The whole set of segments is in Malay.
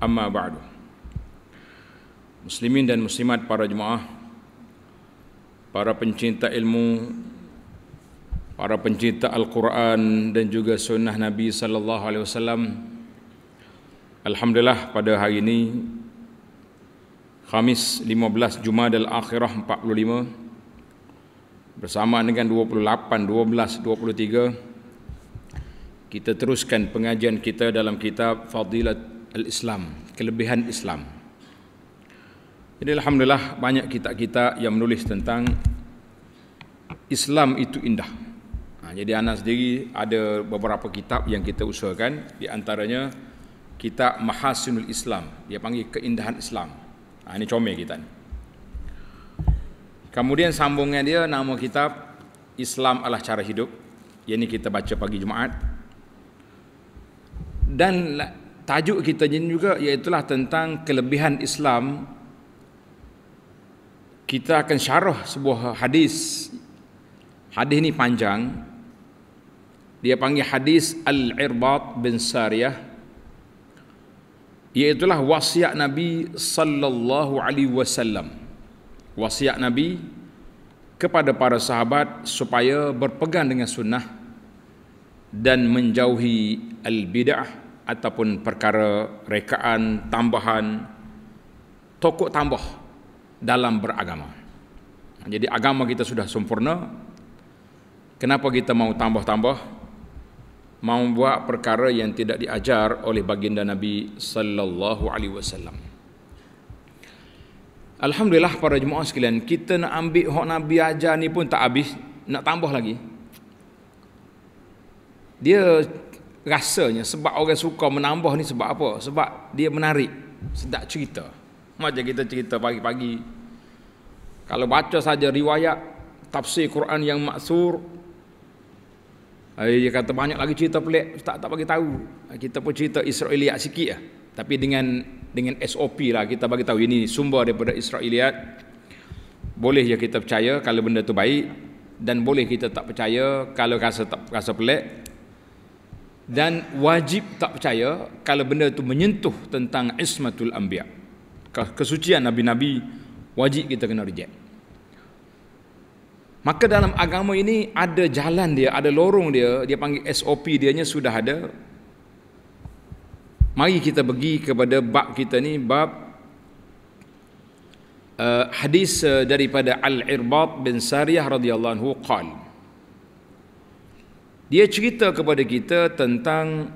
Amma ba'du Muslimin dan muslimat para jemaah Para pencinta ilmu Para pencinta Al-Quran dan juga sunnah Nabi Sallallahu Alaihi Wasallam. Alhamdulillah pada hari ini Khamis 15 al Akhirah 45 Bersama dengan 28, 12, 23 Kita teruskan pengajian kita dalam kitab Fadilat al-Islam, kelebihan Islam. Jadi alhamdulillah banyak kitab kita yang menulis tentang Islam itu indah. Ha, jadi anak sendiri ada beberapa kitab yang kita usahakan di antaranya kitab Mahasinul Islam, dia panggil keindahan Islam. Ha, ini comel kita ni. Kemudian sambungnya dia nama kitab Islam adalah cara hidup. Yang ini kita baca pagi Jumaat. Dan tajuk kita ni juga iaitu tentang kelebihan Islam kita akan syarah sebuah hadis hadis ini panjang dia panggil hadis Al-Irbat bin Sariyah iaitu wasiat Nabi sallallahu alaihi wasallam wasiat Nabi kepada para sahabat supaya berpegang dengan sunnah dan menjauhi al-bid'ah ah ataupun perkara rekaan tambahan tokoh tambah dalam beragama. Jadi agama kita sudah sempurna. Kenapa kita mau tambah-tambah? Mau buat perkara yang tidak diajar oleh baginda Nabi sallallahu alaihi wasallam. Alhamdulillah para jemaah sekalian, kita nak ambil hak Nabi ajar ni pun tak habis, nak tambah lagi. Dia rasanya sebab orang suka menambah ni sebab apa? Sebab dia menarik. Sedap cerita. Macam kita cerita pagi-pagi. Kalau baca saja riwayat tafsir Quran yang maksur eh, dia kata banyak lagi cerita pelik tak tak bagi tahu. Eh, kita pun cerita Israiliyat sikitlah. Tapi dengan dengan SOP lah kita bagi tahu ini sumber daripada Israiliyat. Boleh je kita percaya kalau benda tu baik dan boleh kita tak percaya kalau rasa tak rasa pelik dan wajib tak percaya kalau benda itu menyentuh tentang ismatul anbiya kesucian nabi-nabi wajib kita kena reject maka dalam agama ini ada jalan dia ada lorong dia dia panggil SOP dia nya sudah ada mari kita pergi kepada bab kita ni bab uh, hadis eh, daripada al-irbad bin sariyah radhiyallahu anhu qala dia cerita kepada kita tentang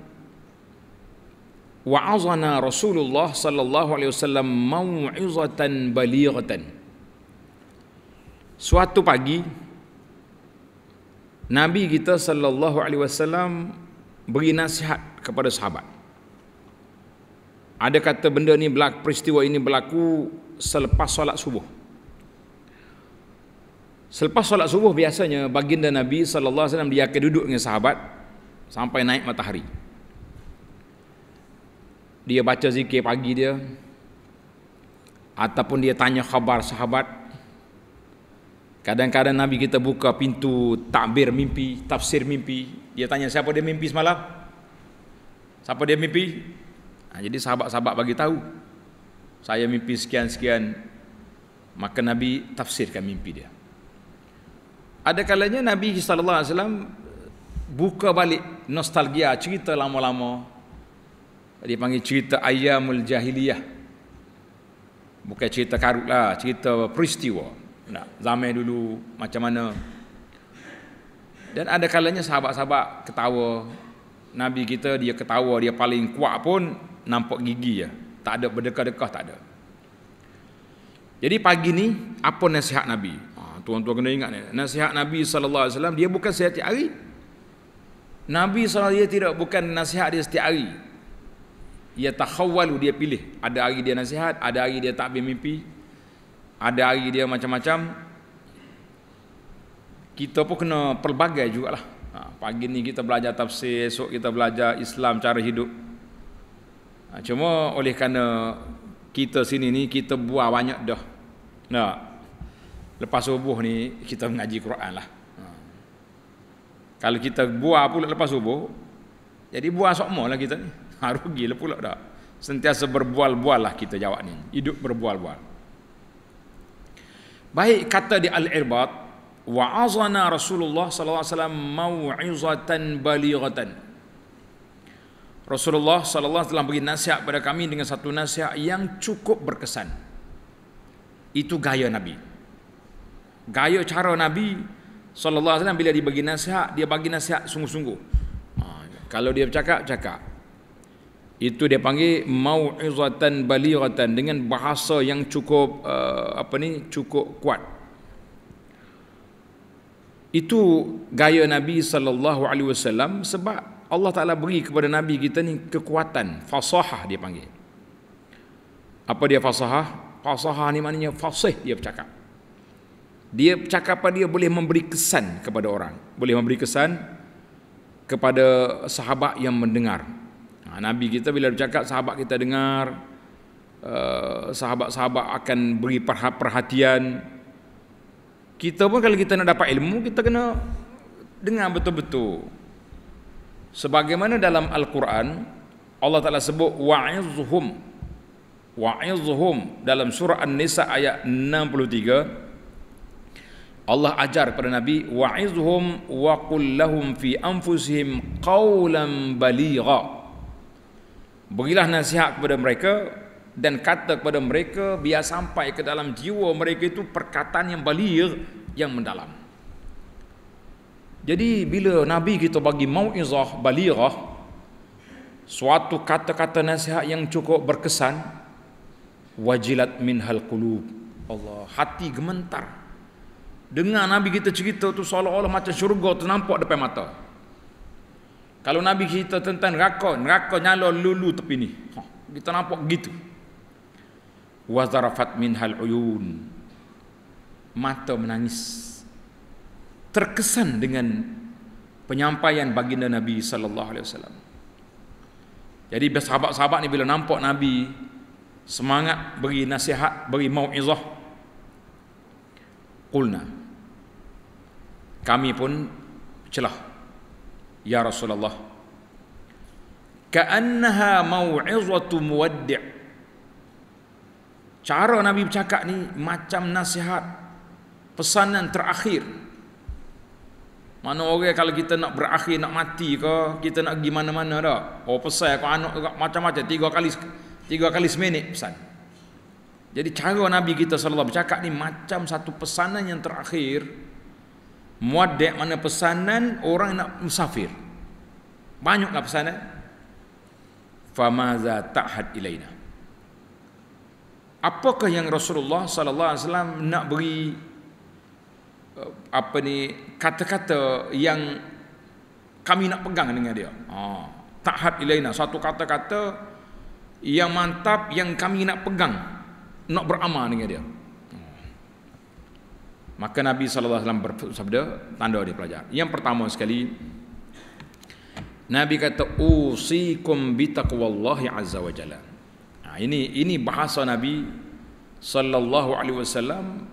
wa'azana Rasulullah sallallahu alaihi wasallam mau'izatan balighatan. Suatu pagi Nabi kita sallallahu alaihi wasallam beri nasihat kepada sahabat. Ada kata benda ni berlaku peristiwa ini berlaku selepas solat subuh. Selepas solat subuh biasanya baginda Nabi sallallahu alaihi wasallam dia akan duduk dengan sahabat sampai naik matahari. Dia baca zikir pagi dia ataupun dia tanya khabar sahabat. Kadang-kadang Nabi kita buka pintu takbir mimpi, tafsir mimpi. Dia tanya siapa dia mimpi semalam? Siapa dia mimpi? Nah, ha, jadi sahabat-sahabat bagi tahu. Saya mimpi sekian-sekian. Maka Nabi tafsirkan mimpi dia. Ada kalanya Nabi sallallahu alaihi buka balik nostalgia cerita lama-lama. Dia panggil cerita ayamul jahiliyah. Bukan cerita karut lah, cerita peristiwa. Nah, zaman dulu macam mana. Dan ada kalanya sahabat-sahabat ketawa. Nabi kita dia ketawa, dia paling kuat pun nampak gigi ya Tak ada berdekah-dekah, tak ada. Jadi pagi ni apa nasihat Nabi? tuan-tuan kena ingat ni. Nasihat Nabi sallallahu alaihi wasallam dia bukan setiap hari. Nabi sallallahu alaihi wasallam tidak bukan nasihat dia setiap hari. Ia tahawwalu dia pilih. Ada hari dia nasihat, ada hari dia tak bermimpi Ada hari dia macam-macam. Kita pun kena pelbagai jugalah. Ha, pagi ni kita belajar tafsir, esok kita belajar Islam cara hidup. Ha, cuma oleh kerana kita sini ni kita buat banyak dah. Nah. Ha lepas subuh ni kita mengaji Quran lah. Ha. Kalau kita buah pula lepas subuh, jadi buah sokmo lah kita ni. Ha, rugi lah pula dah. Sentiasa berbual-bual lah kita jawab ni. Hidup berbual-bual. Baik kata di Al-Irbat, wa'azana Rasulullah SAW maw'izatan balighatan. Rasulullah sallallahu alaihi wasallam beri nasihat kepada kami dengan satu nasihat yang cukup berkesan. Itu gaya Nabi gaya cara Nabi sallallahu alaihi wasallam bila dia bagi nasihat, dia bagi nasihat sungguh-sungguh. Ha, kalau dia bercakap, cakap. Itu dia panggil mau'izatan balighatan dengan bahasa yang cukup uh, apa ni, cukup kuat. Itu gaya Nabi sallallahu alaihi wasallam sebab Allah Taala beri kepada Nabi kita ni kekuatan, fasahah dia panggil. Apa dia fasahah? Fasahah ni maknanya fasih dia bercakap dia percakapan dia boleh memberi kesan kepada orang boleh memberi kesan kepada sahabat yang mendengar ha, nabi kita bila bercakap sahabat kita dengar uh, sahabat-sahabat akan beri perhatian kita pun kalau kita nak dapat ilmu kita kena dengar betul-betul sebagaimana dalam al-Quran Allah Taala sebut wa'izhum wa'izhum dalam surah An-Nisa ayat 63 Allah ajar kepada Nabi wa'izhum wa qul lahum fi anfusihim qawlan baligha Berilah nasihat kepada mereka dan kata kepada mereka biar sampai ke dalam jiwa mereka itu perkataan yang baligh yang mendalam Jadi bila Nabi kita bagi mauizah baligh suatu kata-kata nasihat yang cukup berkesan wajilat minhal qulub Allah hati gemetar Dengar Nabi kita cerita tu seolah-olah macam syurga tu nampak depan mata. Kalau Nabi cerita tentang neraka, neraka nyala lulu tepi ni. Ha, kita nampak gitu. Wazarafat minhal uyun. Mata menangis. Terkesan dengan penyampaian baginda Nabi sallallahu alaihi wasallam. Jadi sahabat-sahabat ni bila nampak Nabi semangat beri nasihat, beri mauizah, qulna kami pun celah ya rasulullah ka'annaha mau'izatu muwaddi' cara nabi bercakap ni macam nasihat pesanan terakhir mana orang kalau kita nak berakhir nak mati ke kita nak pergi mana-mana dah oh pesan aku anak macam-macam tiga kali tiga kali seminit pesan jadi cara Nabi kita SAW bercakap ni macam satu pesanan yang terakhir. Muaddaq mana pesanan orang nak musafir. Banyaklah pesanan. Famaza ta'had ilaina. Apakah yang Rasulullah sallallahu alaihi wasallam nak beri eh, apa ni kata-kata yang kami nak pegang dengan dia. Ha, ta'had ilaina satu kata-kata yang mantap yang kami nak pegang nak beramal dengan dia. Maka Nabi SAW bersabda, tanda dia pelajar. Yang pertama sekali, Nabi kata, Usikum bitaqwallahi azza wa jalla. Ha, ini, ini bahasa Nabi Sallallahu alaihi wasallam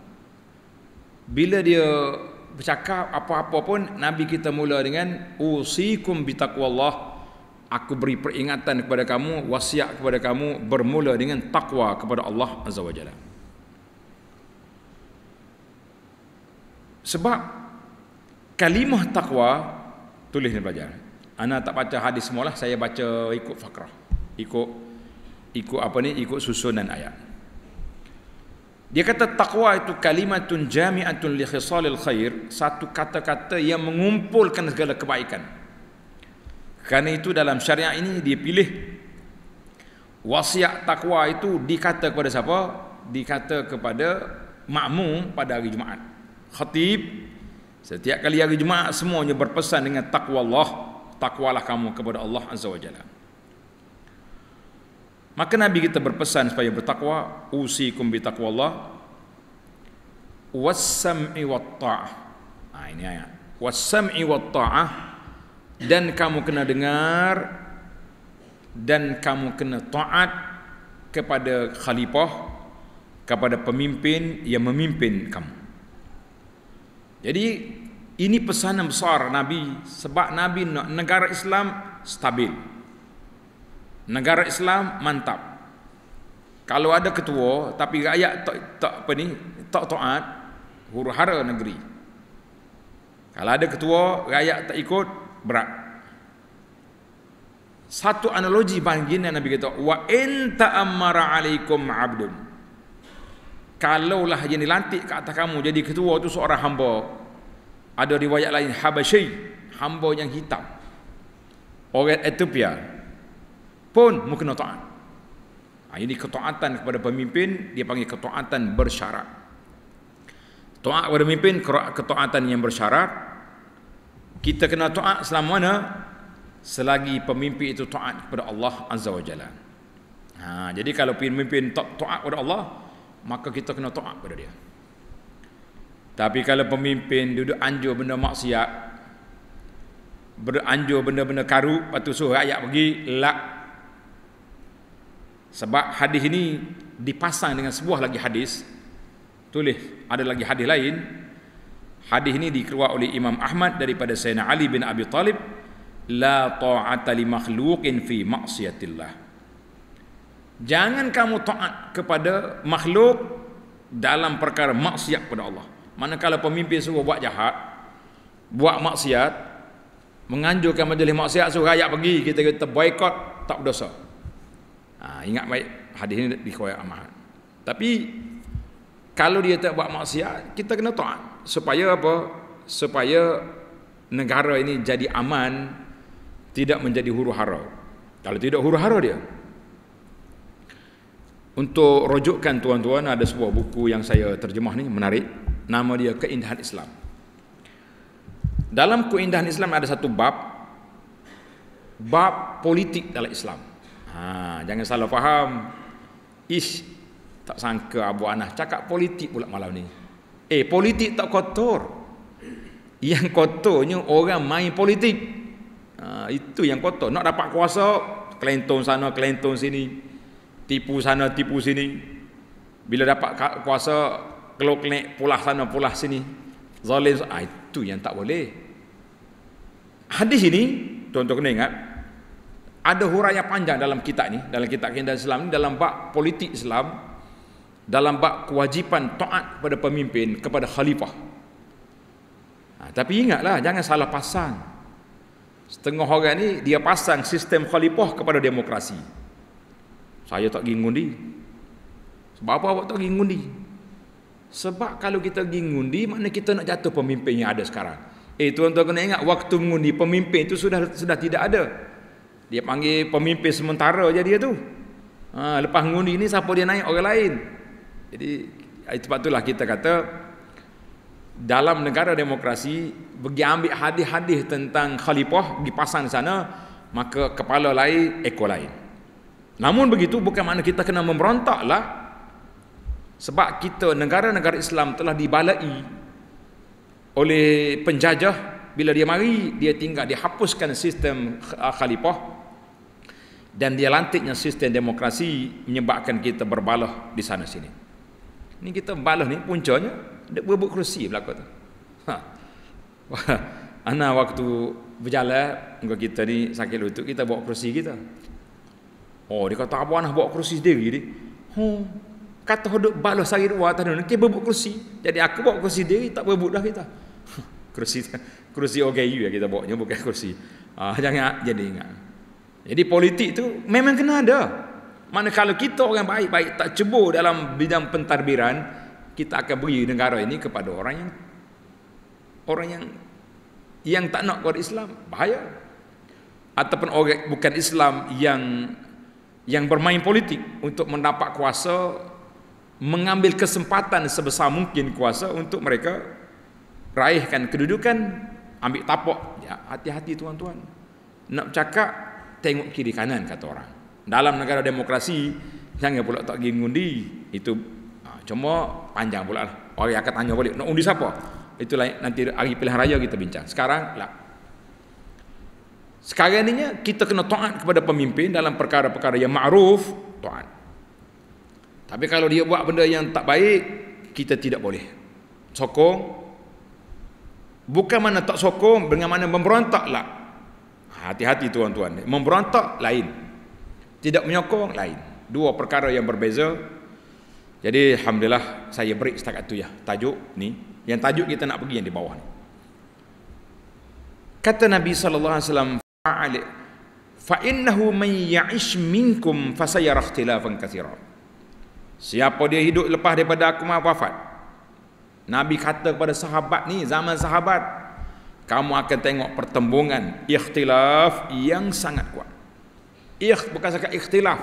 Bila dia bercakap apa-apa pun Nabi kita mula dengan Usikum bitaqwallah aku beri peringatan kepada kamu, wasiat kepada kamu bermula dengan takwa kepada Allah Azza wajalla. Sebab kalimah takwa tulis ni belajar. Ana tak baca hadis semualah, saya baca ikut fakrah. Ikut ikut apa ni? Ikut susunan ayat. Dia kata takwa itu kalimatun jami'atun li khisalil khair, satu kata-kata yang mengumpulkan segala kebaikan. Kerana itu dalam syariat ini dia pilih wasiat takwa itu dikata kepada siapa? Dikata kepada makmum pada hari Jumaat. Khatib setiap kali hari Jumaat semuanya berpesan dengan takwa Allah, takwalah kamu kepada Allah Azza wa Jalla. Maka Nabi kita berpesan supaya bertakwa, usikum bi taqwallah was sam'i ta'ah. Ha, ini ayat. Was sam'i ta'ah dan kamu kena dengar dan kamu kena taat kepada khalifah kepada pemimpin yang memimpin kamu jadi ini pesan besar Nabi sebab Nabi nak negara Islam stabil negara Islam mantap kalau ada ketua tapi rakyat tak, tak apa ni tak taat huru-hara negeri kalau ada ketua rakyat tak ikut berat. Satu analogi bahagian Nabi kata, wa in ta'ammara alaikum 'abdun. Kalaulah yang dilantik ke atas kamu jadi ketua tu seorang hamba. Ada riwayat lain Habasyi, hamba yang hitam. Orang Ethiopia pun mungkin taat. Ha, ini ketaatan kepada pemimpin dia panggil ketaatan bersyarat. Taat kepada pemimpin ketaatan yang bersyarat kita kena taat selama mana selagi pemimpin itu taat kepada Allah Azza wa Jalla. Ha, jadi kalau pemimpin tak taat kepada Allah, maka kita kena taat kepada dia. Tapi kalau pemimpin duduk anjur benda maksiat, beranjur benda-benda karut, lepas tu suruh rakyat pergi, lak. Sebab hadis ini dipasang dengan sebuah lagi hadis, tulis ada lagi hadis lain, Hadis ini dikeluarkan oleh Imam Ahmad daripada Sayyidina Ali bin Abi Talib. La ta'ata li makhlukin fi maksiatillah. Jangan kamu taat kepada makhluk dalam perkara maksiat kepada Allah. Manakala pemimpin suruh buat jahat, buat maksiat, menganjurkan majlis maksiat suruh rakyat pergi, kita kata boikot tak berdosa. Ha, ingat baik hadis ini dikoyak Ahmad. Tapi kalau dia tak buat maksiat, kita kena taat supaya apa? Supaya negara ini jadi aman, tidak menjadi huru hara. Kalau tidak huru hara dia. Untuk rojukkan tuan-tuan ada sebuah buku yang saya terjemah ni menarik. Nama dia Keindahan Islam. Dalam keindahan Islam ada satu bab bab politik dalam Islam. Ha, jangan salah faham. Ish tak sangka Abu Anah cakap politik pula malam ni. Eh politik tak kotor Yang kotornya orang main politik ha, Itu yang kotor Nak dapat kuasa Kelentong sana, kelentong sini Tipu sana, tipu sini Bila dapat kuasa Keluk-kelik pulah sana, pulah sini Zalim ha, Itu yang tak boleh Hadis ini Tuan-tuan kena ingat Ada huraian panjang dalam kitab ni Dalam kitab kendal Islam ni Dalam bak politik Islam dalam bab kewajipan taat kepada pemimpin kepada khalifah. Ha, tapi ingatlah jangan salah pasang. Setengah orang ni dia pasang sistem khalifah kepada demokrasi. Saya tak pergi ngundi. Sebab apa awak tak pergi ngundi? Sebab kalau kita pergi ngundi, mana kita nak jatuh pemimpin yang ada sekarang. Eh tuan-tuan kena ingat waktu mengundi pemimpin itu sudah sudah tidak ada. Dia panggil pemimpin sementara saja dia tu. Ha, lepas ngundi ini siapa dia naik orang lain. Jadi itu eh, patutlah kita kata dalam negara demokrasi bagi ambil hadis-hadis tentang khalifah di pasang sana maka kepala lain ekor lain. Namun begitu bukan makna kita kena memberontaklah sebab kita negara-negara Islam telah dibalai oleh penjajah bila dia mari dia tinggal dihapuskan sistem ah, khalifah dan dia lantiknya sistem demokrasi menyebabkan kita berbalah di sana sini. Ni kita balas ni puncanya dia berebut kerusi belaka tu. Ha. Ana waktu berjalan engkau kita ni sakit lutut kita bawa kerusi kita. Oh dia kata apa nak bawa kerusi sendiri ni? Hmm. Kata hodok balas hari dua tahun ni kita berebut kerusi. Jadi aku bawa kerusi diri tak berebut dah kita. kerusi kerusi OKU ya kita bawa bukan kerusi. Ah jangan jadi ingat. Jadi politik tu memang kena ada. Manakala kita orang baik-baik tak cebur dalam bidang pentadbiran, kita akan beri negara ini kepada orang yang orang yang yang tak nak kepada Islam. Bahaya. Ataupun orang bukan Islam yang yang bermain politik untuk mendapat kuasa mengambil kesempatan sebesar mungkin kuasa untuk mereka raihkan kedudukan ambil tapak ya hati-hati tuan-tuan nak cakap tengok kiri kanan kata orang dalam negara demokrasi jangan pula tak pergi mengundi itu ha, cuma panjang pula lah. orang akan tanya balik nak undi siapa itu nanti hari pilihan raya kita bincang sekarang lah sekarang ini kita kena taat kepada pemimpin dalam perkara-perkara yang ma'ruf taat tapi kalau dia buat benda yang tak baik kita tidak boleh sokong bukan mana tak sokong dengan mana memberontak lah hati-hati tuan-tuan memberontak lain tidak menyokong lain dua perkara yang berbeza jadi alhamdulillah saya beri setakat tu ya tajuk ni yang tajuk kita nak pergi yang di bawah ni kata nabi sallallahu alaihi wasallam fa'al fa innahu man ya'ish minkum fa sayara ikhtilafan katira siapa dia hidup lepas daripada aku mah wafat nabi kata kepada sahabat ni zaman sahabat kamu akan tengok pertembungan ikhtilaf yang sangat kuat ikh, bukan sekadar ikhtilaf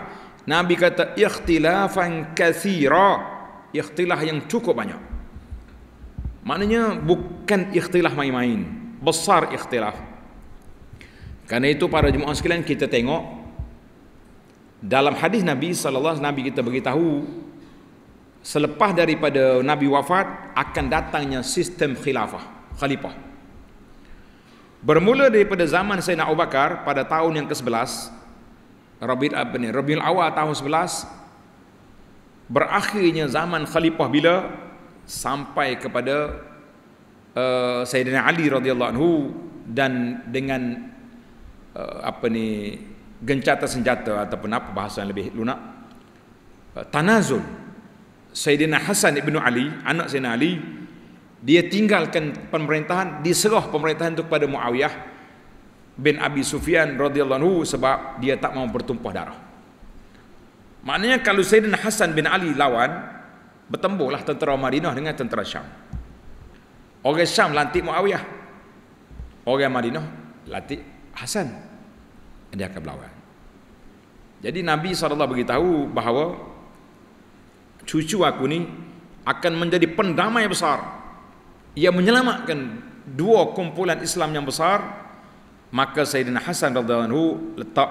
Nabi kata ikhtilafan kathira ikhtilaf yang cukup banyak maknanya bukan ikhtilaf main-main besar ikhtilaf Karena itu para jemaah sekalian kita tengok dalam hadis Nabi SAW Nabi kita beritahu selepas daripada Nabi wafat akan datangnya sistem khilafah khalifah Bermula daripada zaman Sayyidina Abu Bakar pada tahun yang ke-11 Rabiul apa ni? Rabiul Awal tahun 11 berakhirnya zaman khalifah bila sampai kepada uh, Sayyidina Ali radhiyallahu anhu dan dengan uh, apa ni gencatan senjata ataupun apa bahasa yang lebih lunak uh, tanazul Sayyidina Hasan ibn Ali anak Sayyidina Ali dia tinggalkan pemerintahan diserah pemerintahan itu kepada Muawiyah bin Abi Sufyan radhiyallahu anhu sebab dia tak mau bertumpah darah. Maknanya kalau Sayyidina Hasan bin Ali lawan, bertembuhlah tentera Madinah dengan tentera Syam. Orang Syam lantik Muawiyah. Orang Madinah lantik Hasan. Dia akan berlawan. Jadi Nabi SAW beritahu bahawa cucu aku ni akan menjadi pendamai besar. Ia menyelamatkan dua kumpulan Islam yang besar, maka Sayyidina Hasan radhiyallahu anhu letak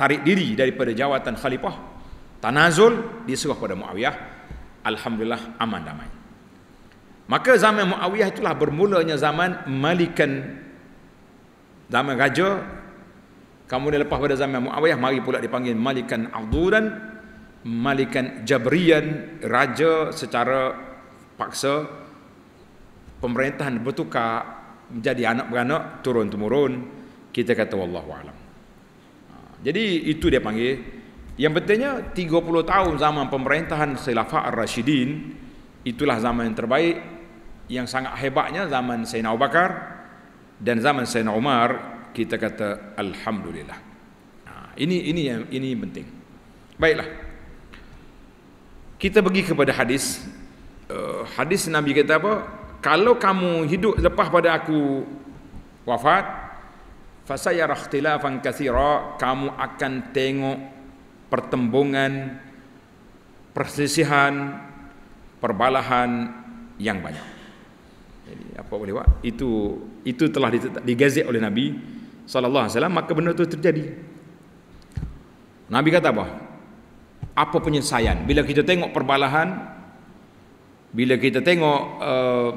tarik diri daripada jawatan khalifah tanazul diserah pada Muawiyah alhamdulillah aman damai maka zaman Muawiyah itulah bermulanya zaman malikan zaman raja kemudian lepas pada zaman Muawiyah mari pula dipanggil malikan adudan malikan jabrian raja secara paksa pemerintahan bertukar jadi anak beranak turun temurun kita kata wallahu alam ha, jadi itu dia panggil yang pentingnya 30 tahun zaman pemerintahan Khilafah Ar-Rashidin itulah zaman yang terbaik yang sangat hebatnya zaman Sayyidina Abu Bakar dan zaman Sayyidina Umar kita kata alhamdulillah. Ha, ini ini yang ini penting. Baiklah. Kita pergi kepada hadis eh, hadis Nabi kata apa? kalau kamu hidup lepas pada aku wafat fasayara ikhtilafan katsira kamu akan tengok pertembungan perselisihan perbalahan yang banyak jadi apa boleh buat itu itu telah digazet oleh nabi sallallahu alaihi wasallam maka benda itu terjadi nabi kata apa apa penyesaian bila kita tengok perbalahan bila kita tengok uh,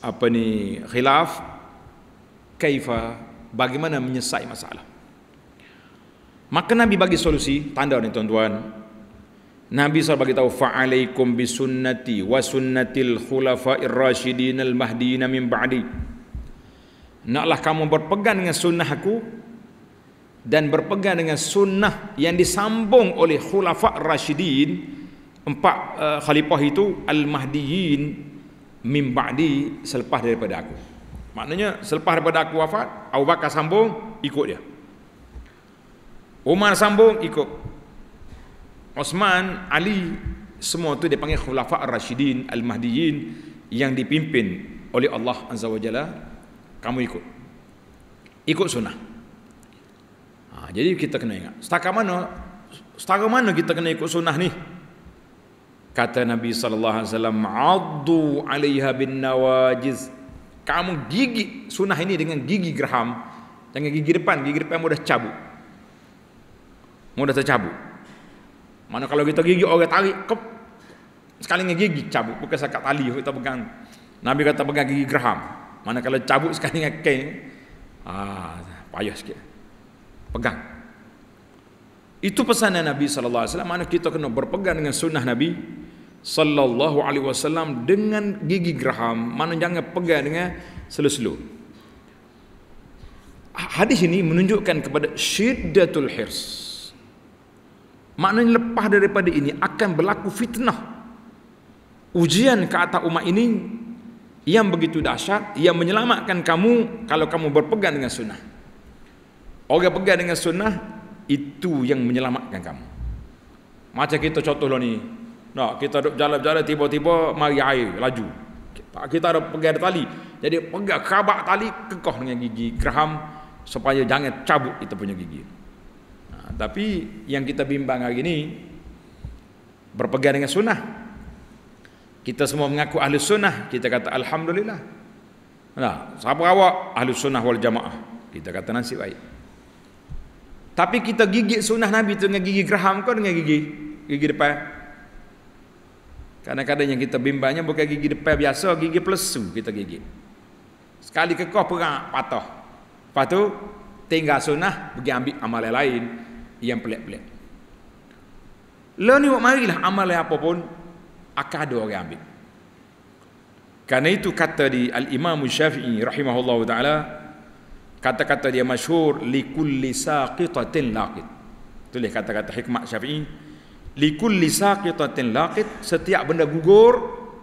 apa ni khilaf kaifa bagaimana menyelesaikan masalah maka nabi bagi solusi tanda ni tuan-tuan Nabi SAW bagi tahu fa'alaikum bi sunnati wa sunnatil khulafa'ir rasyidin al mahdiin min ba'di. Naklah kamu berpegang dengan sunnah aku dan berpegang dengan sunnah yang disambung oleh khulafa' rasyidin empat uh, khalifah itu al mahdiin mim ba'di selepas daripada aku. Maknanya selepas daripada aku wafat, Abu Bakar sambung ikut dia. Umar sambung ikut. Osman, Ali semua tu dipanggil khulafa ar-rasyidin al-mahdiyyin yang dipimpin oleh Allah Azza wa Jalla kamu ikut. Ikut sunnah. Ha, jadi kita kena ingat. Setakat mana setakat mana kita kena ikut sunnah ni? Kata Nabi sallallahu alaihi wasallam, "Addu 'alayha bin nawajiz." Kamu gigi sunah ini dengan gigi geraham. Jangan gigi depan, gigi depan mudah cabut. Mudah tercabut. Mana kalau kita gigi orang tarik, kep. Sekali gigi cabut, bukan sekat tali kita pegang. Nabi kata pegang gigi geraham. Mana kalau cabut sekali dengan kain. Ah, payah sikit. Pegang. Itu pesanan Nabi sallallahu alaihi wasallam. Mana kita kena berpegang dengan sunnah Nabi sallallahu alaihi wasallam dengan gigi geraham, mana jangan pegang dengan selu-selu. Hadis ini menunjukkan kepada syiddatul hirs. Maknanya lepas daripada ini akan berlaku fitnah. Ujian ke atas umat ini yang begitu dahsyat yang menyelamatkan kamu kalau kamu berpegang dengan sunnah. Orang pegang dengan sunnah itu yang menyelamatkan kamu macam kita contoh contohlah ni nah, kita duduk jalan-jalan tiba-tiba mari air laju kita ada pegang tali jadi pegang kabak tali kekoh dengan gigi geraham supaya jangan cabut kita punya gigi nah, ha, tapi yang kita bimbang hari ni berpegang dengan sunnah kita semua mengaku ahli sunnah kita kata Alhamdulillah nah, siapa awak ahli sunnah wal jamaah kita kata nasib baik tapi kita gigit sunnah Nabi tu dengan gigi geraham ke dengan gigi gigi depan? Kadang-kadang yang kita bimbangnya bukan gigi depan biasa, gigi pelesu kita gigit. Sekali kekoh perang patah. Lepas tu tinggal sunnah pergi ambil amal yang lain yang pelik-pelik. Lalu ni buat marilah amal yang apa akan ada orang ambil. Karena itu kata di Al-Imam Syafi'i rahimahullahu ta'ala, kata-kata dia masyhur li kulli saqitatin laqit tulis kata-kata hikmat syafi'i li kulli saqitatin laqit setiap benda gugur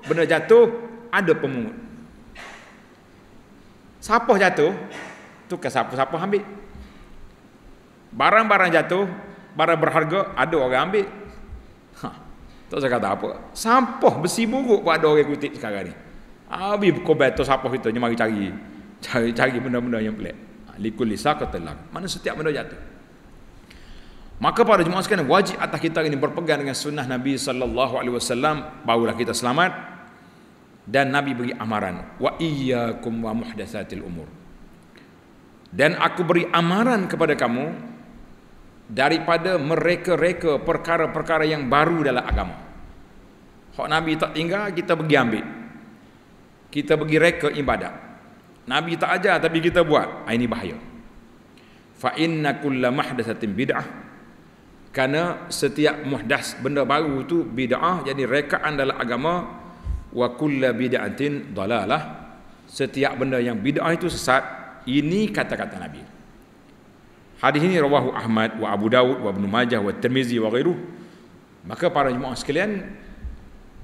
benda jatuh ada pemungut siapa jatuh tukar siapa-siapa ambil barang-barang jatuh barang berharga ada orang ambil ha, tak saya kata apa sampah besi buruk pun ada orang kutip sekarang ni habis kau betul sampah kita ni mari cari cari cari benda-benda yang pelik likul lisaqatillah. Mana setiap benda jatuh. Maka para jemaah sekalian wajib atas kita ini berpegang dengan sunnah Nabi sallallahu alaihi wasallam barulah kita selamat dan Nabi beri amaran wa iyyakum wa muhdasatil umur. Dan aku beri amaran kepada kamu daripada mereka-reka perkara-perkara yang baru dalam agama. Hak Nabi tak tinggal kita pergi ambil. Kita pergi reka ibadat. Nabi tak ajar tapi kita buat. Ah, ini bahaya. Fa inna kullu mahdatsatin bid'ah. Karena setiap muhdas benda baru tu bid'ah jadi rekaan dalam agama wa kullu bid'atin dalalah. Setiap benda yang bid'ah itu sesat. Ini kata-kata Nabi. Hadis ini rawahu Ahmad wa Abu Dawud, wa Ibnu Majah wa Tirmizi wa ghairu. Maka para jemaah sekalian,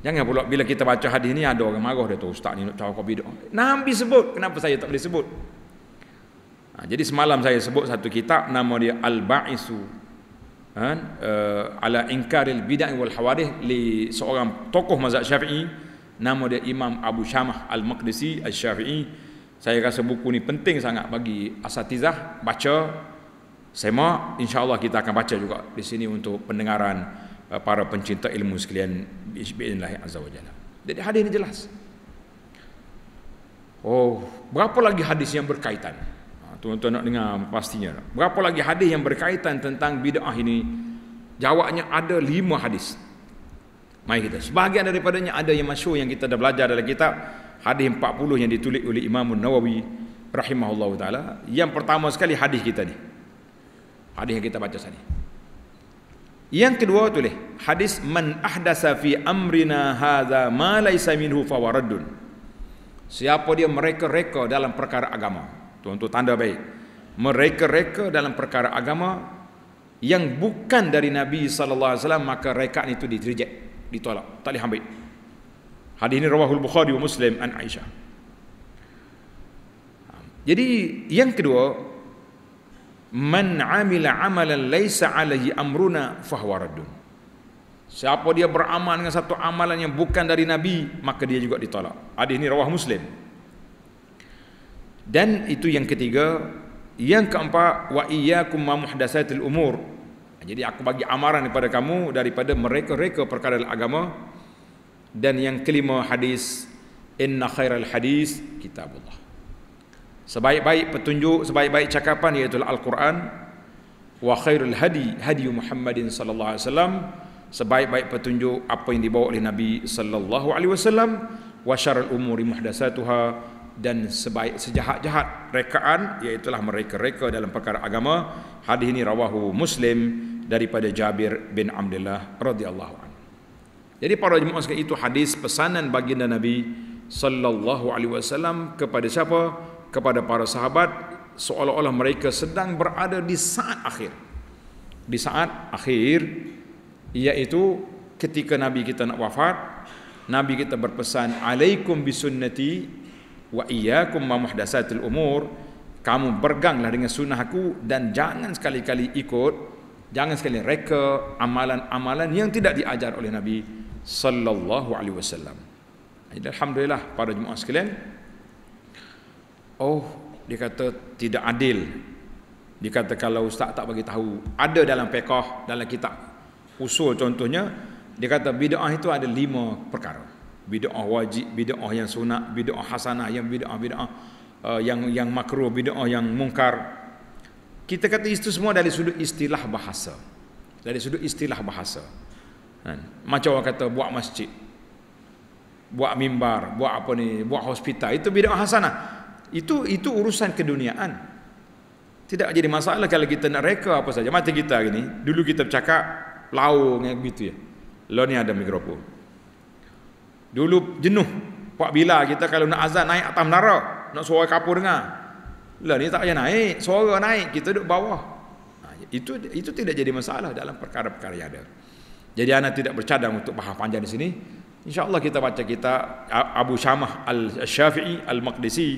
Jangan pula bila kita baca hadis ni ada orang marah dia tu ustaz ni nak cakap bidah. Nabi sebut kenapa saya tak boleh sebut? Ha, jadi semalam saya sebut satu kitab nama dia Al-Ba'isu. Ha, uh, ala Inkaril Bidah wal Hawadith li seorang tokoh mazhab Syafi'i nama dia Imam Abu Syamah Al-Maqdisi Al-Syafi'i. Saya rasa buku ni penting sangat bagi asatizah baca Sema, insyaAllah kita akan baca juga di sini untuk pendengaran eh, para pencinta ilmu sekalian biiznillah azza wa jalla. Jadi hadis ini jelas. Oh, berapa lagi hadis yang berkaitan? Ha, tuan-tuan nak dengar pastinya. Berapa lagi hadis yang berkaitan tentang bid'ah ini? Jawabnya ada lima hadis. Mari kita. Sebahagian daripadanya ada yang masyur yang kita dah belajar dalam kitab. Hadis 40 yang ditulis oleh Imam Nawawi rahimahullah ta'ala. Yang pertama sekali hadis kita ni. Hadis yang kita baca sana. Yang kedua tu tulis hadis man ahdasa fi amrina hadza ma laysa minhu fawaraddun. Siapa dia mereka-reka dalam perkara agama. Tuan-tuan tanda baik. Mereka-reka dalam perkara agama yang bukan dari Nabi sallallahu alaihi wasallam maka rekaan itu direject, ditolak, tak boleh ambil. Hadis ini rawahul Bukhari wa Muslim an Aisyah. Jadi yang kedua, man amila amalan laisa alaihi amruna fahwaradun. siapa dia beramal dengan satu amalan yang bukan dari nabi maka dia juga ditolak hadis ini rawah muslim dan itu yang ketiga yang keempat wa iyyakum ma muhdatsatil umur jadi aku bagi amaran kepada kamu daripada mereka-reka perkara agama dan yang kelima hadis inna khairal hadis kitabullah sebaik-baik petunjuk sebaik-baik cakapan iaitu al-Quran wa khairul hadi hadi Muhammadin sallallahu alaihi wasallam sebaik-baik petunjuk apa yang dibawa oleh Nabi sallallahu alaihi wasallam wa syarrul umuri muhdatsatuha dan sebaik sejahat-jahat rekaan iaitu mereka-reka dalam perkara agama hadis ini rawahu Muslim daripada Jabir bin Abdullah radhiyallahu anhu jadi para jemaah sekalian itu hadis pesanan baginda Nabi sallallahu alaihi wasallam kepada siapa kepada para sahabat seolah-olah mereka sedang berada di saat akhir. Di saat akhir iaitu ketika nabi kita nak wafat, nabi kita berpesan alaikum bisunnati wa iyyakum ma muhdatsatil umur, kamu berganglah dengan sunnah aku dan jangan sekali-kali ikut jangan sekali reka amalan-amalan yang tidak diajar oleh nabi sallallahu alaihi wasallam. Alhamdulillah pada jemaah sekalian Oh, dia kata tidak adil. Dia kata kalau ustaz tak bagi tahu, ada dalam fiqh dalam kitab usul contohnya, dia kata bid'ah itu ada lima perkara. Bid'ah wajib, bid'ah yang sunat, bid'ah hasanah, yang bid'ah bid'ah uh, yang yang makruh, bid'ah yang mungkar. Kita kata itu semua dari sudut istilah bahasa. Dari sudut istilah bahasa. Kan? Macam orang kata buat masjid, buat mimbar, buat apa ni, buat hospital, itu bid'ah hasanah itu itu urusan keduniaan tidak jadi masalah kalau kita nak reka apa saja macam kita gini dulu kita bercakap laung yang eh, begitu ya lo ni ada mikrofon dulu jenuh pak bila kita kalau nak azan naik atas menara nak suara kapur dengar lah ni tak payah naik suara naik kita duduk bawah ha, itu itu tidak jadi masalah dalam perkara-perkara yang ada jadi anda tidak bercadang untuk bahas panjang di sini InsyaAllah kita baca kita Abu Syamah Al-Syafi'i Al-Maqdisi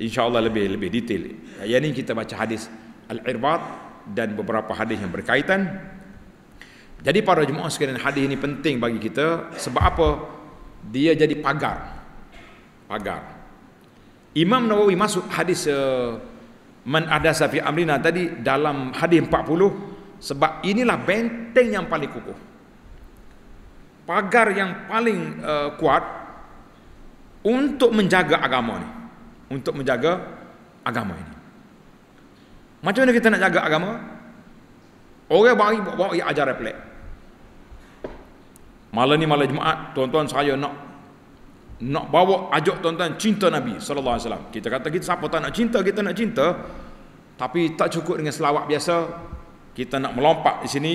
insyaallah lebih lebih detail. Yang ini kita baca hadis al-irbat dan beberapa hadis yang berkaitan. Jadi para jemaah sekalian hadis ini penting bagi kita sebab apa? Dia jadi pagar. Pagar. Imam Nawawi masuk hadis uh, man ada safi amrina tadi dalam hadis 40 sebab inilah benteng yang paling kukuh. Pagar yang paling uh, kuat untuk menjaga agama ini untuk menjaga agama ini. Macam mana kita nak jaga agama? Orang bagi bawa ia ajar pelik. Malam ni malam Jumaat, tuan-tuan saya nak nak bawa ajak tuan-tuan cinta Nabi sallallahu alaihi wasallam. Kita kata kita siapa tak nak cinta, kita nak cinta. Tapi tak cukup dengan selawat biasa. Kita nak melompat di sini,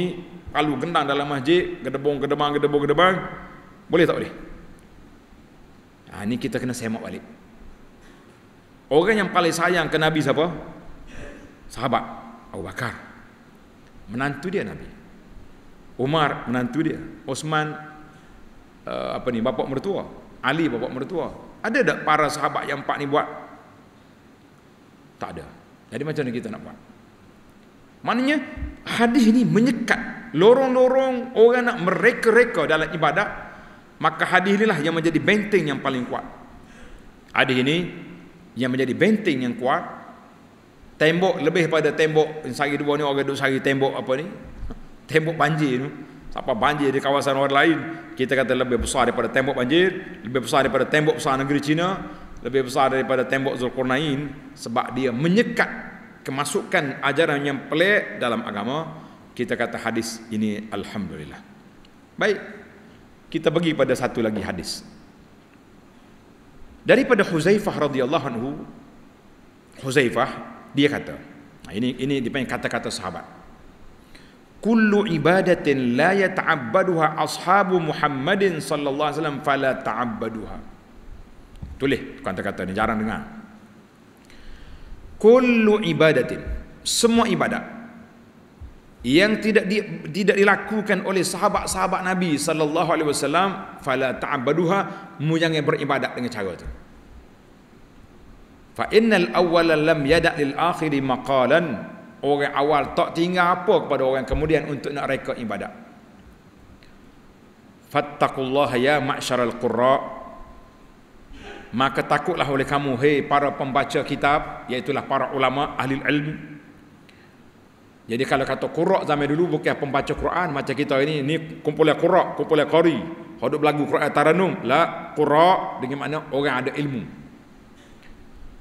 palu gendang dalam masjid, gedebong gedebang, gedebong gedebang. Boleh tak boleh? Ha, ini kita kena semak balik. Orang yang paling sayang ke Nabi siapa? Sahabat Abu Bakar. Menantu dia Nabi. Umar menantu dia. Osman uh, apa ni bapak mertua. Ali bapak mertua. Ada tak para sahabat yang empat ni buat? Tak ada. Jadi macam mana kita nak buat? Maknanya hadis ni menyekat lorong-lorong orang nak mereka-reka dalam ibadat maka hadis inilah yang menjadi benteng yang paling kuat. Hadis ini yang menjadi benteng yang kuat tembok lebih pada tembok sehari dua ni orang duduk sehari tembok apa ni tembok banjir ni siapa banjir di kawasan orang lain kita kata lebih besar daripada tembok banjir lebih besar daripada tembok besar negeri China lebih besar daripada tembok Zulkarnain sebab dia menyekat kemasukan ajaran yang pelik dalam agama kita kata hadis ini Alhamdulillah baik kita bagi pada satu lagi hadis daripada Huzaifah radhiyallahu anhu Huzaifah dia kata ini ini dipanggil kata-kata sahabat kullu ibadatin la yata'abbaduha ashabu Muhammadin sallallahu alaihi wasallam fala ta'abbaduha tulis kata-kata ni jarang dengar kullu ibadatin semua ibadat yang tidak di, tidak dilakukan oleh sahabat-sahabat Nabi sallallahu alaihi wasallam fala ta'abbaduha mu yang beribadat dengan cara itu fa innal awwala lam yada lil akhir maqalan orang awal tak tinggal apa kepada orang kemudian untuk nak reka ibadat fattaqullaha ya ma'syaral qurra maka takutlah oleh kamu hei para pembaca kitab iaitu para ulama ahli ilmu jadi kalau kata kurak zaman dulu bukan pembaca Quran macam kita ini ni kumpulan kurak, kumpulan qari. Hodok belagu Quran taranum la kurak dengan mana orang ada ilmu.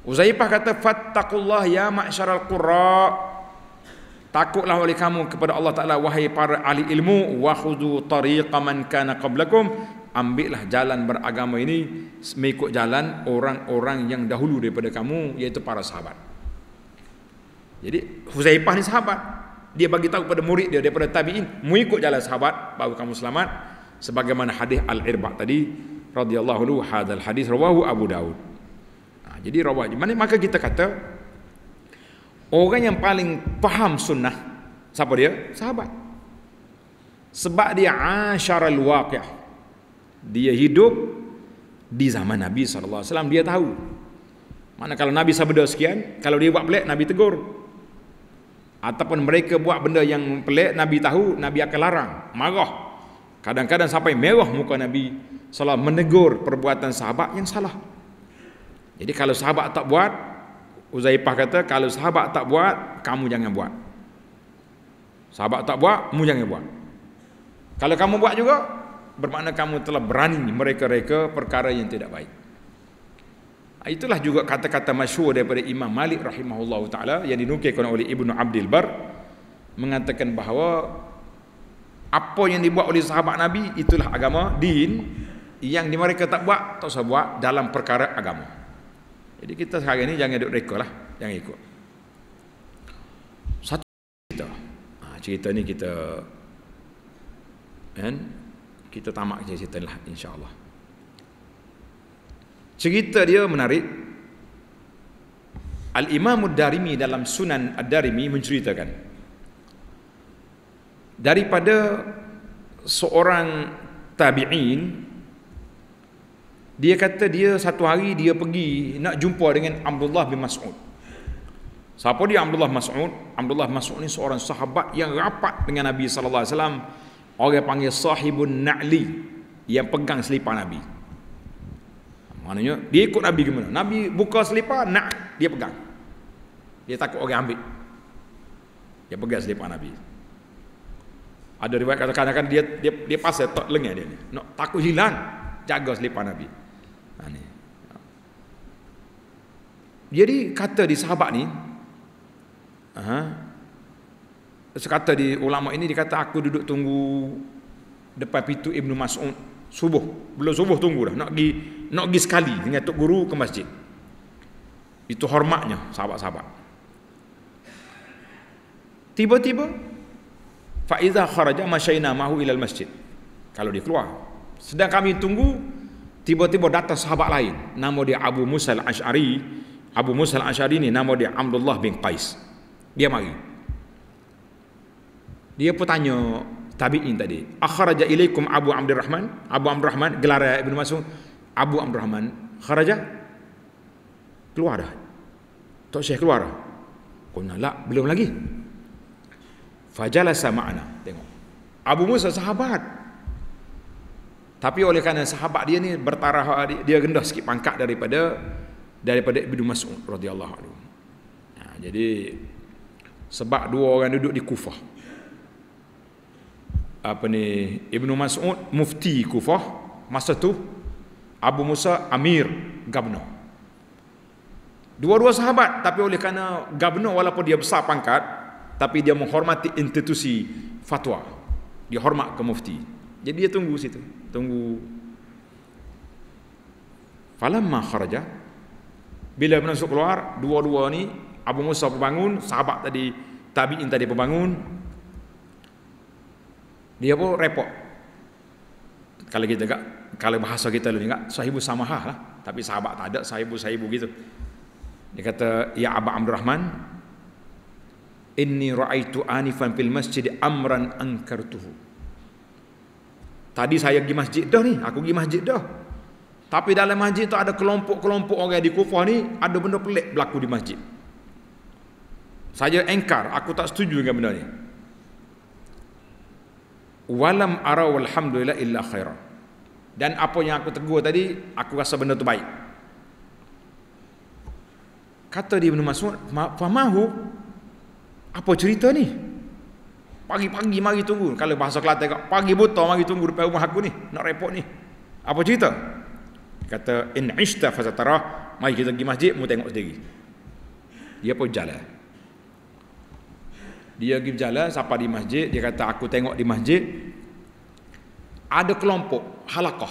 Uzaifah kata fattaqullah ya ma'syaral qurra' Takutlah oleh kamu kepada Allah Ta'ala Wahai para ahli ilmu Wa khudu tariqa man kana qablakum Ambillah jalan beragama ini Mengikut jalan orang-orang yang dahulu daripada kamu Iaitu para sahabat Jadi Huzaifah ni sahabat dia bagi tahu kepada murid dia daripada tabi'in mengikut jalan sahabat baru kamu selamat sebagaimana hadis al-irba tadi radhiyallahu anhu hadal hadis rawahu Abu Daud nah, ha, jadi rawahu mana maka kita kata orang yang paling faham sunnah siapa dia sahabat sebab dia asyaral waqiah dia hidup di zaman Nabi SAW dia tahu mana kalau Nabi sabda sekian kalau dia buat pelik Nabi tegur ataupun mereka buat benda yang pelik Nabi tahu Nabi akan larang marah kadang-kadang sampai merah muka Nabi salah menegur perbuatan sahabat yang salah jadi kalau sahabat tak buat Uzaifah kata kalau sahabat tak buat kamu jangan buat sahabat tak buat kamu jangan buat kalau kamu buat juga bermakna kamu telah berani mereka-reka perkara yang tidak baik Ah, itulah juga kata-kata masyhur daripada Imam Malik rahimahullah taala yang dinukilkan oleh Ibnu Abdul Bar mengatakan bahawa apa yang dibuat oleh sahabat Nabi itulah agama din yang mereka tak buat tak usah buat dalam perkara agama. Jadi kita sekarang ini jangan duduk reka lah, jangan ikut. Satu cerita. Ha, cerita ni kita kan kita tamak cerita lah insya-Allah. Cerita dia menarik. Al-Imam Ad-Darimi dalam Sunan Ad-Darimi menceritakan daripada seorang tabi'in dia kata dia satu hari dia pergi nak jumpa dengan Abdullah bin Mas'ud. Siapa dia Abdullah Mas'ud? Abdullah Mas'ud ni seorang sahabat yang rapat dengan Nabi sallallahu alaihi wasallam. Orang panggil sahibun na'li yang pegang selipar Nabi. Maknanya dia ikut Nabi ke mana? Nabi buka selipar, nak dia pegang. Dia takut orang ambil. Dia pegang selipar Nabi. Ada riwayat kata kadang dia dia dia pasal tak lengan dia ni. Nak takut hilang, jaga selipar Nabi. Ha ni. Jadi kata di sahabat ni, aha. Sekata di ulama ini dikata aku duduk tunggu depan pintu Ibnu Mas'ud subuh belum subuh tunggu dah nak pergi nak pergi sekali dengan tok guru ke masjid itu hormatnya sahabat-sahabat tiba-tiba fa iza kharaja masyaina mahu ila masjid kalau dia keluar sedang kami tunggu tiba-tiba datang sahabat lain nama dia Abu Musa al-Asy'ari Abu Musa al-Asy'ari ni nama dia Abdullah bin Qais dia mari dia pun tanya tabi'in tadi. Akhraja ilaikum Abu Abdurrahman, Abu Abdurrahman gelar eh, Ibnu Mas'ud, Abu Abdurrahman kharaja keluar dah. Tok Syekh keluar dah. Kona lah, belum lagi. Fajalasa ma'ana, tengok. Abu Musa sahabat. Tapi oleh kerana sahabat dia ni bertaraf dia rendah sikit pangkat daripada daripada Ibnu Mas'ud radhiyallahu anhu. Nah, ha, jadi sebab dua orang duduk di Kufah apa ni Ibnu Mas'ud mufti Kufah masa tu Abu Musa Amir Gabno. Dua-dua sahabat tapi oleh kerana Gabno walaupun dia besar pangkat tapi dia menghormati institusi fatwa. Dia hormat ke mufti. Jadi dia tunggu situ, tunggu. Falamma kharaja bila masuk keluar dua-dua ni Abu Musa berbangun, sahabat tadi tabi'in tadi berbangun, dia pun repot kalau kita kat kalau bahasa kita ni kat sahibu samaha lah tapi sahabat tak ada sahibu sahibu gitu dia kata ya Aba Amr Rahman inni ra'aitu anifan fil masjid amran ankartuhu tadi saya pergi masjid dah ni aku pergi masjid dah tapi dalam masjid tu ada kelompok-kelompok orang yang di Kufah ni ada benda pelik berlaku di masjid saya engkar aku tak setuju dengan benda ni walam ara walhamdulillah illa khaira dan apa yang aku tegur tadi aku rasa benda tu baik kata dia Ibn Mas'ud fahamahu apa cerita ni pagi-pagi mari tunggu kalau bahasa Kelantan kat pagi buta mari tunggu depan rumah aku ni nak repot ni apa cerita kata in ishta fazatara mari kita pergi masjid mu tengok sendiri dia pun jalan dia pergi berjalan sampai di masjid, dia kata aku tengok di masjid ada kelompok halakah.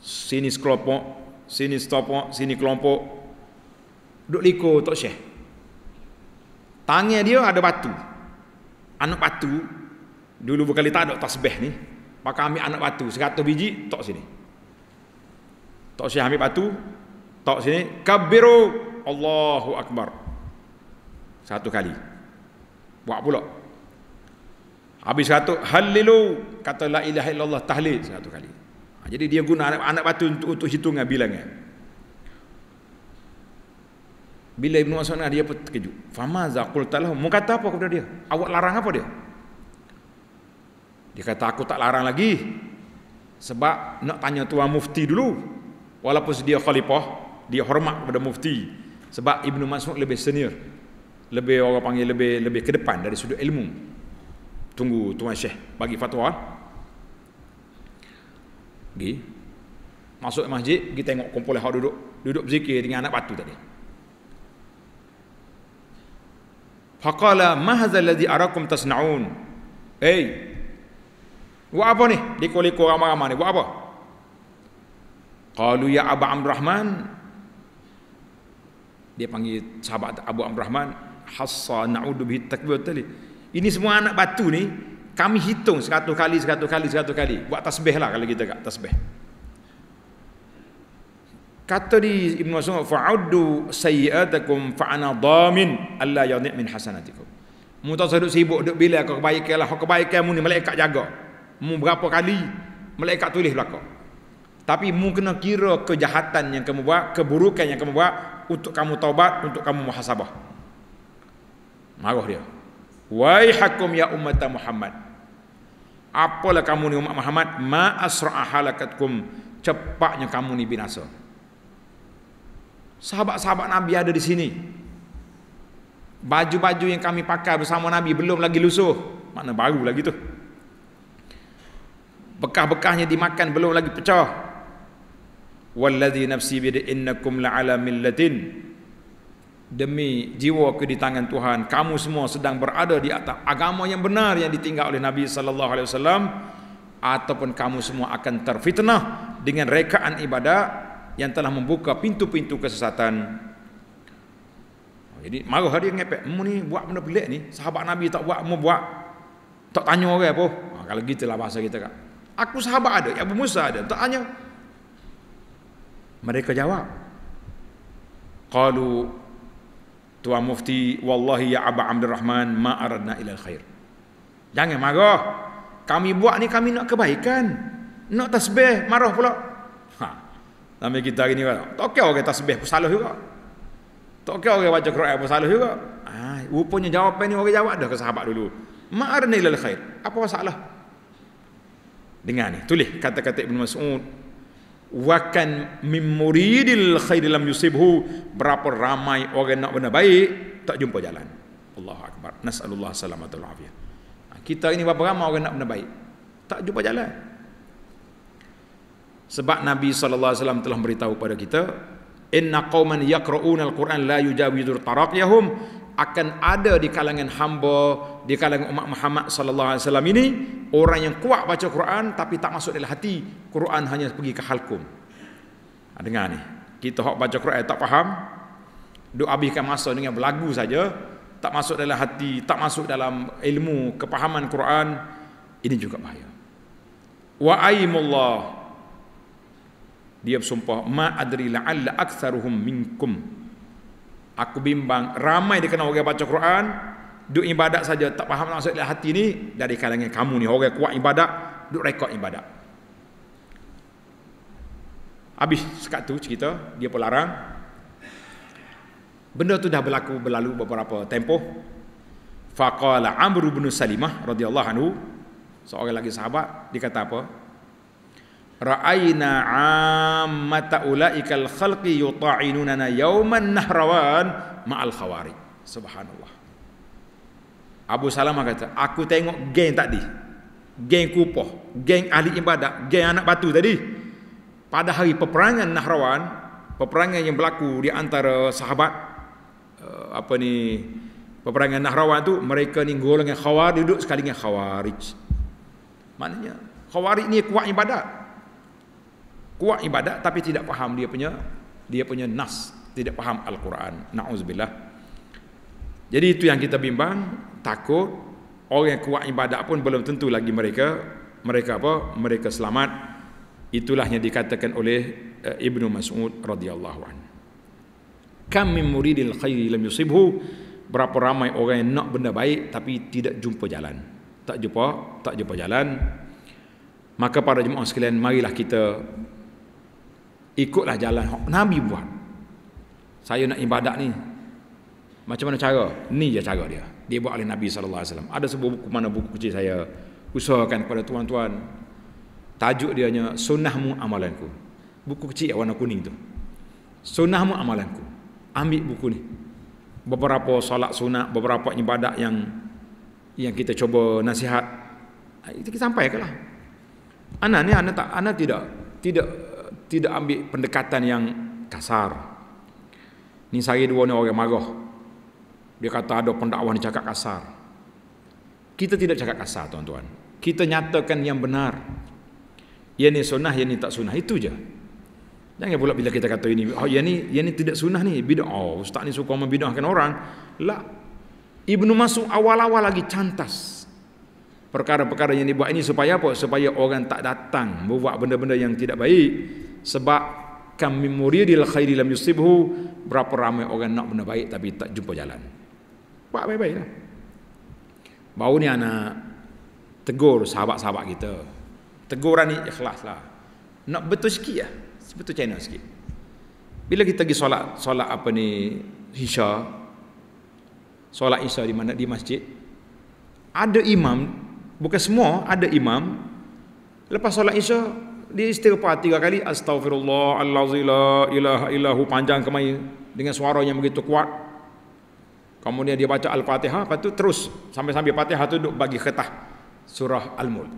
Sini sekelompok, sini sekelompok, sini kelompok. Duduk liko tok syekh. Tangan dia ada batu. Anak batu dulu berkali tak ada tasbih ni. Pakai ambil anak batu 100 biji tok sini. Tok syekh ambil batu tok sini kabiru Allahu akbar. Satu kali buat pula habis satu halilu kata la ilaha illallah tahlil satu kali ha, jadi dia guna anak, anak batu untuk, untuk hitungan bilangan bila Ibn Masanah dia pun terkejut fama zaqul talah mu kata apa kepada dia awak larang apa dia dia kata aku tak larang lagi sebab nak tanya tuan mufti dulu walaupun dia khalifah dia hormat kepada mufti sebab Ibn Mas'ud lebih senior lebih orang panggil lebih lebih ke depan dari sudut ilmu tunggu tuan syekh bagi fatwa pergi masuk masjid pergi tengok kumpulan hak duduk duduk berzikir dengan anak batu tadi faqala ma hadzal ladzi arakum tasnaun hey buat apa ni dikoliko ramai-ramai ni buat apa qalu ya aba amrahman dia panggil sahabat abu amrahman hassa na'udubi takbir tadi. Ini semua anak batu ni, kami hitung seratus kali, seratus kali, seratus kali. Buat tasbih lah kalau kita kat tasbih. Kata di ibnu Masyarakat, fa'uddu sayyiatakum fa'ana dhamin alla yani' min hasanatikum. Mu tak sedut sibuk duk bila kau kebaikan lah, kau kebaikan mu ni malaikat jaga. Mu berapa kali malaikat tulis belakang. Tapi mu kena kira kejahatan yang kamu buat, keburukan yang kamu buat untuk kamu taubat, untuk kamu muhasabah marah dia wai hakum ya ummat muhammad apalah kamu ni umat muhammad ma asra'a halakatkum cepatnya kamu ni binasa sahabat-sahabat nabi ada di sini baju-baju yang kami pakai bersama nabi belum lagi lusuh mana baru lagi tu bekah-bekahnya dimakan belum lagi pecah wallazi nafsi bi innakum la'ala millatin demi jiwa ke di tangan Tuhan kamu semua sedang berada di atas agama yang benar yang ditinggalkan oleh Nabi sallallahu alaihi wasallam ataupun kamu semua akan terfitnah dengan rekaan ibadah yang telah membuka pintu-pintu kesesatan oh, jadi marah dia ngepek mu ni buat benda pelik ni sahabat Nabi tak buat mu buat tak tanya orang apa ha, kalau lah bahasa kita kak. aku sahabat ada Abu Musa ada tak tanya mereka jawab qalu Tuan Mufti Wallahi ya Aba Abdul Rahman Ma'aradna ilal khair Jangan marah Kami buat ni kami nak kebaikan Nak tasbih marah pula ha. Sampai kita hari ni Tak kira orang tasbih pun salah juga Tak kira orang baca Quran pun salah juga ha. Rupanya jawapan ni orang jawab dah ke sahabat dulu Ma'aradna ilal khair Apa masalah Dengar ni tulis kata-kata Ibn Mas'ud wakan min muridil khair lam yusibhu berapa ramai orang nak benda baik tak jumpa jalan Allahu akbar nasallallahu salamatul afiyah ha, kita ini berapa ramai orang nak benda baik tak jumpa jalan sebab Nabi SAW telah beritahu kepada kita inna qauman yaqra'una al-quran la yujawizur taraqiyahum akan ada di kalangan hamba di kalangan umat Muhammad sallallahu alaihi wasallam ini orang yang kuat baca Quran tapi tak masuk dalam hati Quran hanya pergi ke halkum ha, dengar ni kita hok baca Quran tak faham duk habiskan masa dengan berlagu saja tak masuk dalam hati tak masuk dalam ilmu kepahaman Quran ini juga bahaya wa aimullah dia bersumpah ma adri la'alla aktsaruhum minkum aku bimbang ramai dia kenal orang baca Quran duk ibadat saja tak faham maksud dalam hati ni dari kalangan kamu ni orang kuat ibadat duk rekod ibadat habis sekat tu cerita dia pun larang benda tu dah berlaku berlalu beberapa tempoh faqala amr bin salimah radhiyallahu anhu seorang lagi sahabat dia kata apa Ra'ayna ammata ula'ikal khalqi yuta'inunana yauman nahrawan ma'al khawari. Subhanallah. Abu Salamah kata, aku tengok geng tadi. Geng kupoh, geng ahli ibadat, geng anak batu tadi. Pada hari peperangan Nahrawan, peperangan yang berlaku di antara sahabat, eh, apa ni, peperangan Nahrawan tu mereka ni golongan khawarij duduk sekali dengan khawarij. Maknanya, khawarij ni kuat ibadat kuat ibadat tapi tidak faham dia punya dia punya nas tidak faham al-Quran nauzubillah jadi itu yang kita bimbang takut orang yang kuat ibadat pun belum tentu lagi mereka mereka apa mereka selamat itulah yang dikatakan oleh eh, Ibnu Mas'ud radhiyallahu an kam min muridil khair lam yusibhu berapa ramai orang yang nak benda baik tapi tidak jumpa jalan tak jumpa tak jumpa jalan maka para jemaah sekalian marilah kita ikutlah jalan Nabi buat saya nak ibadat ni macam mana cara ni je cara dia dia buat oleh Nabi SAW ada sebuah buku mana buku kecil saya usahakan kepada tuan-tuan tajuk dia dianya sunnahmu amalanku buku kecil warna kuning tu sunnahmu amalanku ambil buku ni beberapa solat sunat beberapa ibadat yang yang kita cuba nasihat kita sampai ke lah anak ni anak tak anak tidak tidak tidak ambil pendekatan yang kasar. Ni saya dua ni orang marah. Dia kata ada pendakwah ni cakap kasar. Kita tidak cakap kasar tuan-tuan. Kita nyatakan yang benar. Yang ni sunnah, yang ni tak sunnah. Itu je. Jangan pula bila kita kata ini, oh, yang ni, yang ni tidak sunnah ni. Bidah. Oh, ustaz ni suka membidahkan orang. Lah. Ibnu Masuk awal-awal lagi cantas. Perkara-perkara yang dibuat ini supaya apa? Supaya orang tak datang membuat benda-benda yang tidak baik sebab kam mimuridil khairi lam yusibhu berapa ramai orang nak benda baik tapi tak jumpa jalan buat baik-baik lah ni anak tegur sahabat-sahabat kita teguran ni ikhlas lah. nak betul sikit lah betul channel sikit bila kita pergi solat solat apa ni isya solat isya di mana di masjid ada imam bukan semua ada imam lepas solat isya dia istighfar tiga kali astaghfirullah al la ilaha ilahu panjang kemai dengan suara yang begitu kuat kemudian dia baca al-fatihah lepas tu terus sambil-sambil fatihah tu duduk bagi ketah surah al-mulk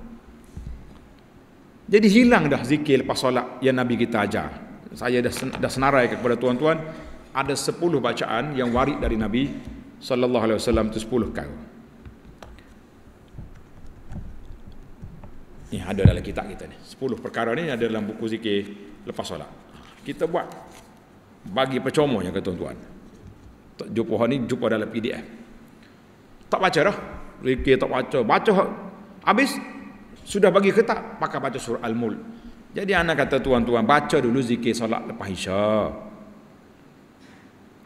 jadi hilang dah zikir lepas solat yang Nabi kita ajar. Saya dah, sen- dah senarai kepada tuan-tuan ada sepuluh bacaan yang waris dari Nabi sallallahu alaihi wasallam tu 10 kali. Ni ada dalam kitab kita ni. 10 perkara ni ada dalam buku zikir lepas solat. Kita buat bagi percomonya yang tuan-tuan. Tak jumpa hari ni jumpa dalam PDF. Tak baca dah. Zikir tak baca. Baca habis sudah bagi ke tak pakai baca surah Al-Mul. Jadi anak kata tuan-tuan baca dulu zikir solat lepas Isya.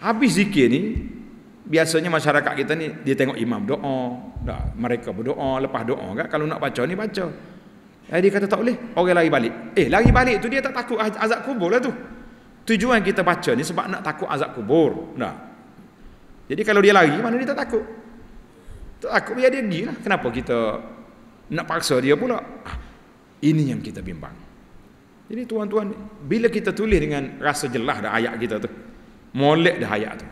Habis zikir ni biasanya masyarakat kita ni dia tengok imam doa. mereka berdoa lepas doa kan kalau nak baca ni baca. Eh, dia kata tak boleh. Orang lari balik. Eh, lari balik tu dia tak takut azab kubur lah tu. Tujuan kita baca ni sebab nak takut azab kubur. Nah. Jadi kalau dia lari, mana dia tak takut? Tak takut, biar dia pergi lah. Kenapa kita nak paksa dia pula? Ah, ini yang kita bimbang. Jadi tuan-tuan, bila kita tulis dengan rasa jelas dah ayat kita tu. Molek dah ayat tu.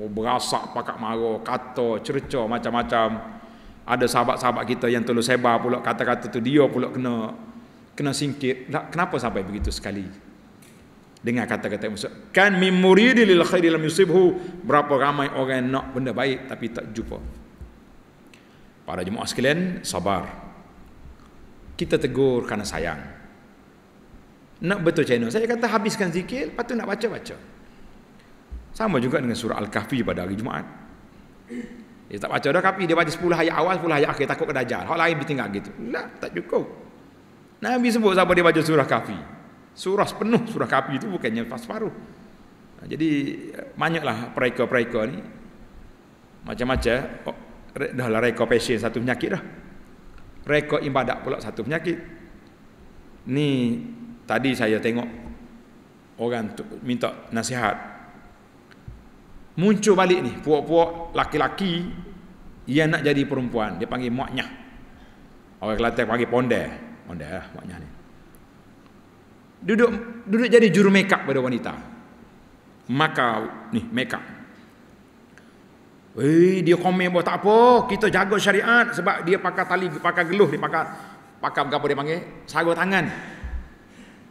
Oh, berasak pakak marah, kata, cerca, macam-macam ada sahabat-sahabat kita yang terlalu sebar pula kata-kata tu dia pula kena kena singkir lah, kenapa sampai begitu sekali dengar kata-kata maksud kan mim muridi lil khairi lam yusibhu berapa ramai orang yang nak benda baik tapi tak jumpa para jemaah sekalian sabar kita tegur kerana sayang nak betul channel saya kata habiskan zikir lepas tu nak baca-baca sama juga dengan surah al-kahfi pada hari jumaat dia tak baca dah kapi. Dia baca 10 ayat awal, 10 ayat akhir. Takut ke dajjal. Hal lain bertinggal gitu. Nah, tak cukup. Nabi sebut siapa dia baca surah kapi. Surah penuh surah kapi itu bukannya pas paruh. Ha, jadi, banyaklah pereka-pereka ni. Macam-macam. Oh, dah lah reka pasien satu penyakit dah. Reka ibadat pula satu penyakit. Ni, tadi saya tengok orang tu, minta nasihat muncul balik ni puak-puak laki-laki ia nak jadi perempuan dia panggil maknyah orang Kelantan panggil ponde ponde lah maknyah ni duduk duduk jadi juru mekap pada wanita maka ni mekap. Wei eh, dia komen buat tak apa kita jaga syariat sebab dia pakai tali pakai geluh dia pakai pakai apa dia panggil sarung tangan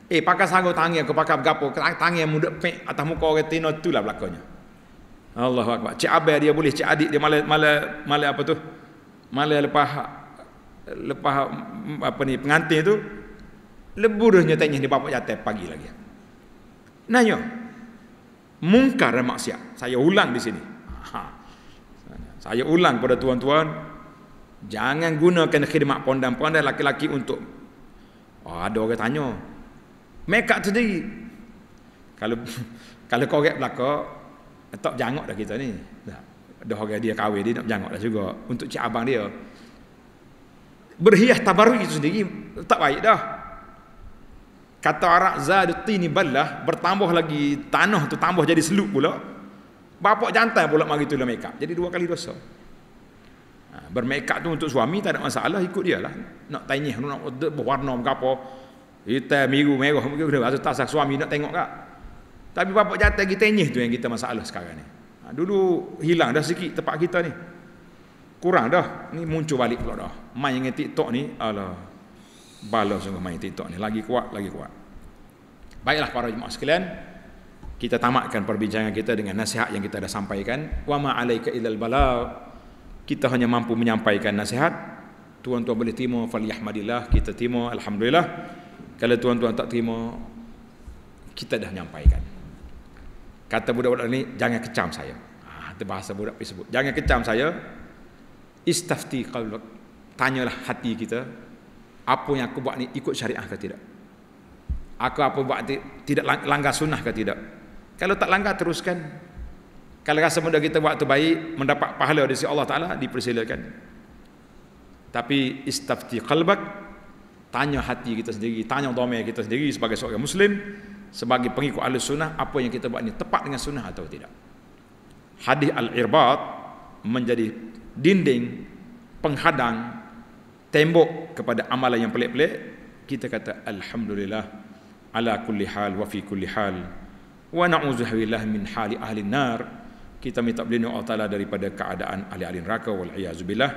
Eh pakai sarung tangan aku pakai apa tangan yang muda pek atas muka orang Tino tu lah belakangnya Allahu akbar. Cik Abel dia boleh, cik adik dia malah malah malah apa tu? Malah lepas lepas apa ni pengantin tu leburuhnya tanya di bapak jatuh pagi lagi. Nanya. Mungkar maksiat. Saya ulang di sini. Ha. Saya ulang kepada tuan-tuan jangan gunakan khidmat pondam-pondam laki-laki untuk oh, ada orang tanya. Mekak tu sendiri. Kalau kalau korek belakang tak jangok dah kita ni dah, dah orang dia kahwin dia nak jangok dah juga untuk cik abang dia berhias tabarruk itu sendiri tak baik dah kata arak zadutin ni ballah bertambah lagi tanah tu tambah jadi selup pula bapak jantan pula mari tu mereka jadi dua kali dosa bermekap tu untuk suami tak ada masalah ikut dia lah nak tanya nak berwarna ke apa hitam, biru, merah mungkin tak suami nak tengok tak tapi bapa jatah kita nyih tu yang kita masalah sekarang ni. Ha, dulu hilang dah sikit tempat kita ni. Kurang dah. Ni muncul balik pula dah. Main dengan TikTok ni, alah. Balas sungguh main TikTok ni. Lagi kuat, lagi kuat. Baiklah para jemaah sekalian. Kita tamatkan perbincangan kita dengan nasihat yang kita dah sampaikan. Wa ma alaika illal bala. Kita hanya mampu menyampaikan nasihat. Tuan-tuan boleh terima falyahmadillah. Kita terima alhamdulillah. Kalau tuan-tuan tak terima, kita dah menyampaikan. Kata budak-budak ni jangan kecam saya. Ah, itu bahasa budak pergi sebut. Jangan kecam saya. Istafti qalbak. Tanyalah hati kita. Apa yang aku buat ni ikut syariah ke tidak? Aku apa buat ni tidak langgar sunnah ke tidak? Kalau tak langgar teruskan. Kalau rasa benda kita buat tu baik, mendapat pahala dari si Allah Taala dipersilakan. Tapi istafti qalbak. Tanya hati kita sendiri, tanya dhamir kita sendiri sebagai seorang muslim, sebagai pengikut ahli sunnah apa yang kita buat ini tepat dengan sunnah atau tidak hadis al-irbat menjadi dinding penghadang tembok kepada amalan yang pelik-pelik kita kata alhamdulillah ala kulli hal wa fi kulli hal wa na'udzu billah min hali ahli nar kita minta perlindungan Allah Taala daripada keadaan ahli-ahli neraka wal iyaz billah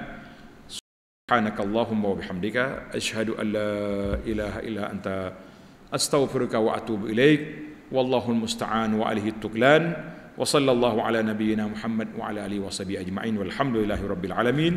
subhanakallahumma wa bihamdika asyhadu an la ilaha illa anta astaghfiruka wa atubu ilaik wallahu almusta'an wa alihi tuklan wa sallallahu ala nabiyyina muhammad wa ala alihi wa sahbihi ajma'in walhamdulillahi rabbil alamin